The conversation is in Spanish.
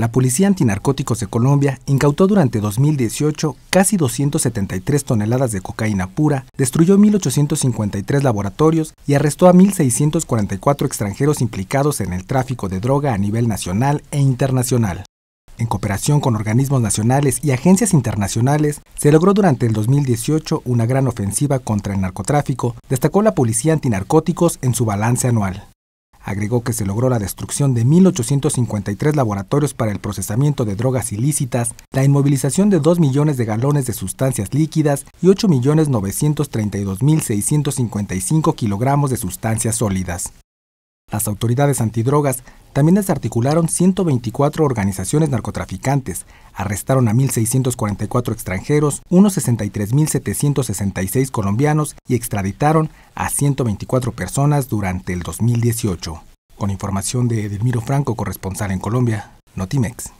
la Policía Antinarcóticos de Colombia incautó durante 2018 casi 273 toneladas de cocaína pura, destruyó 1.853 laboratorios y arrestó a 1.644 extranjeros implicados en el tráfico de droga a nivel nacional e internacional. En cooperación con organismos nacionales y agencias internacionales, se logró durante el 2018 una gran ofensiva contra el narcotráfico, destacó la Policía Antinarcóticos en su balance anual. Agregó que se logró la destrucción de 1.853 laboratorios para el procesamiento de drogas ilícitas, la inmovilización de 2 millones de galones de sustancias líquidas y 8.932.655 kilogramos de sustancias sólidas. Las autoridades antidrogas también desarticularon 124 organizaciones narcotraficantes, arrestaron a 1.644 extranjeros, unos 63.766 colombianos y extraditaron a 124 personas durante el 2018. Con información de Edilmiro Franco, corresponsal en Colombia, Notimex.